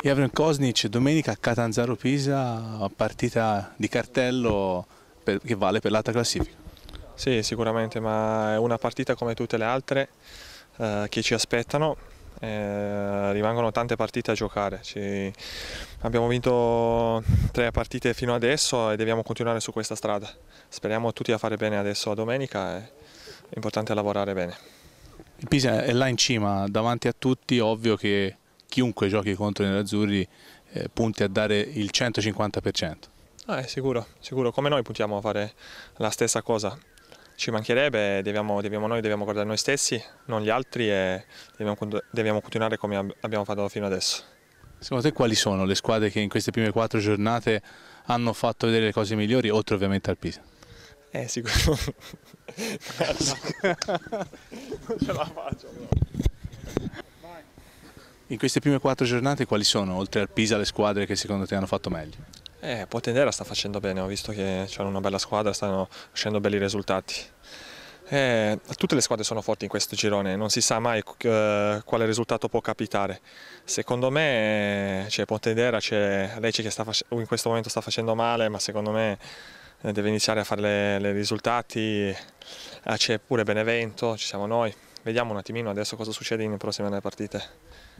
Jevren Kosnic domenica a Catanzaro Pisa, partita di cartello per, che vale per l'alta classifica. Sì, sicuramente, ma è una partita come tutte le altre eh, che ci aspettano. Eh, rimangono tante partite a giocare. Ci... Abbiamo vinto tre partite fino adesso e dobbiamo continuare su questa strada. Speriamo tutti a fare bene adesso a domenica, è importante lavorare bene. Il Pisa è là in cima, davanti a tutti, ovvio che chiunque giochi contro i nerazzurri eh, punti a dare il 150%. Ah, sicuro, sicuro, come noi puntiamo a fare la stessa cosa. Ci mancherebbe, dobbiamo, deviamo noi dobbiamo guardare noi stessi, non gli altri e dobbiamo, dobbiamo continuare come abbiamo fatto fino adesso. Secondo te quali sono le squadre che in queste prime quattro giornate hanno fatto vedere le cose migliori, oltre ovviamente al Pisa? Eh, sicuro. non ce la faccio. No. In queste prime quattro giornate quali sono, oltre al Pisa, le squadre che secondo te hanno fatto meglio? Eh, Potendera sta facendo bene, ho visto che hanno una bella squadra, stanno uscendo belli risultati. Eh, tutte le squadre sono forti in questo girone, non si sa mai eh, quale risultato può capitare. Secondo me eh, c'è Pontedera, c'è Lecce che in questo momento sta facendo male, ma secondo me eh, deve iniziare a fare i risultati. Eh, c'è pure Benevento, ci siamo noi. Vediamo un attimino adesso cosa succede nelle prossime partite.